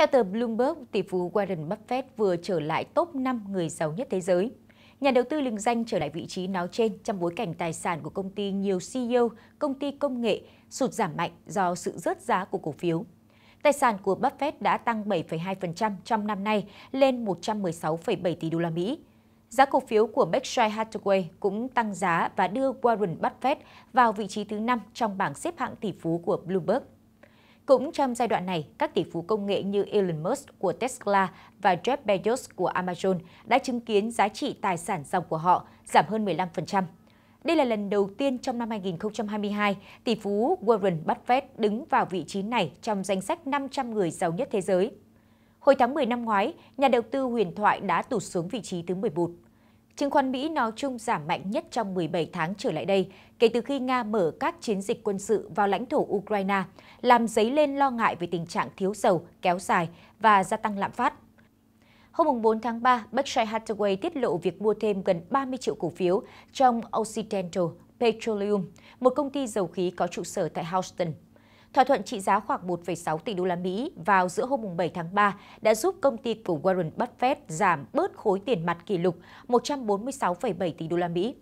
Theo tờ Bloomberg, tỷ phú Warren Buffett vừa trở lại top 5 người giàu nhất thế giới. Nhà đầu tư lừng danh trở lại vị trí nói trên trong bối cảnh tài sản của công ty nhiều CEO, công ty công nghệ sụt giảm mạnh do sự rớt giá của cổ phiếu. Tài sản của Buffett đã tăng 7,2% trong năm nay lên 116,7 tỷ đô la Mỹ. Giá cổ phiếu của Berkshire Hathaway cũng tăng giá và đưa Warren Buffett vào vị trí thứ 5 trong bảng xếp hạng tỷ phú của Bloomberg. Cũng trong giai đoạn này, các tỷ phú công nghệ như Elon Musk của Tesla và Jeff Bezos của Amazon đã chứng kiến giá trị tài sản dòng của họ giảm hơn 15%. Đây là lần đầu tiên trong năm 2022, tỷ phú Warren Buffett đứng vào vị trí này trong danh sách 500 người giàu nhất thế giới. Hồi tháng 10 năm ngoái, nhà đầu tư huyền thoại đã tụt xuống vị trí thứ 11 chứng khoán Mỹ nói chung giảm mạnh nhất trong 17 tháng trở lại đây, kể từ khi Nga mở các chiến dịch quân sự vào lãnh thổ Ukraine, làm dấy lên lo ngại về tình trạng thiếu dầu kéo dài và gia tăng lạm phát. Hôm 4 tháng 3, Berkshire Hathaway tiết lộ việc mua thêm gần 30 triệu cổ phiếu trong Occidental Petroleum, một công ty dầu khí có trụ sở tại Houston, Thỏa thuận trị giá khoảng 1,6 tỷ đô la Mỹ vào giữa hôm 7 tháng 3 đã giúp công ty của Warren Buffett giảm bớt khối tiền mặt kỷ lục 146,7 tỷ đô la Mỹ.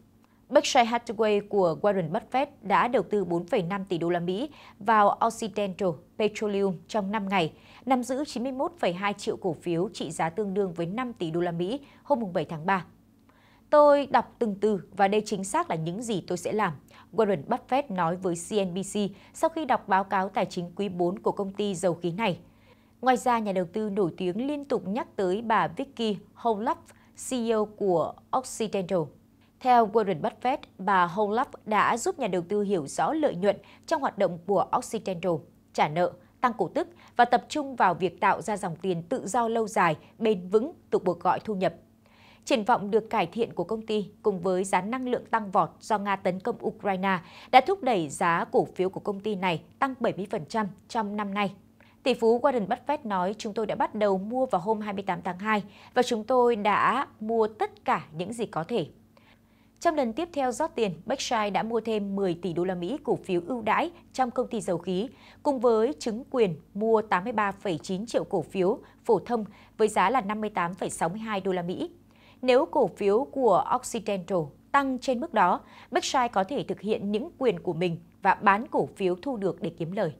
Berkshire Hathaway của Warren Buffett đã đầu tư 4,5 tỷ đô la Mỹ vào Occidental Petroleum trong 5 ngày, nắm giữ 91,2 triệu cổ phiếu trị giá tương đương với 5 tỷ đô la Mỹ hôm 7 tháng 3. Tôi đọc từng từ và đây chính xác là những gì tôi sẽ làm. Warren Buffett nói với CNBC sau khi đọc báo cáo tài chính quý 4 của công ty dầu khí này. Ngoài ra, nhà đầu tư nổi tiếng liên tục nhắc tới bà Vicky Howlett, CEO của Occidental. Theo Warren Buffett, bà Howlett đã giúp nhà đầu tư hiểu rõ lợi nhuận trong hoạt động của Occidental, trả nợ, tăng cổ tức và tập trung vào việc tạo ra dòng tiền tự do lâu dài, bền vững, tục buộc gọi thu nhập triển vọng được cải thiện của công ty cùng với giá năng lượng tăng vọt do Nga tấn công Ukraine đã thúc đẩy giá cổ phiếu của công ty này tăng 70% trong năm nay. Tỷ phú Warren Buffett nói chúng tôi đã bắt đầu mua vào hôm 28 tháng 2 và chúng tôi đã mua tất cả những gì có thể. Trong lần tiếp theo rót tiền, Berkshire đã mua thêm 10 tỷ đô la Mỹ cổ phiếu ưu đãi trong công ty dầu khí, cùng với chứng quyền mua 83,9 triệu cổ phiếu phổ thông với giá là 58,62 đô la Mỹ nếu cổ phiếu của Occidental tăng trên mức đó, Berkshire có thể thực hiện những quyền của mình và bán cổ phiếu thu được để kiếm lời.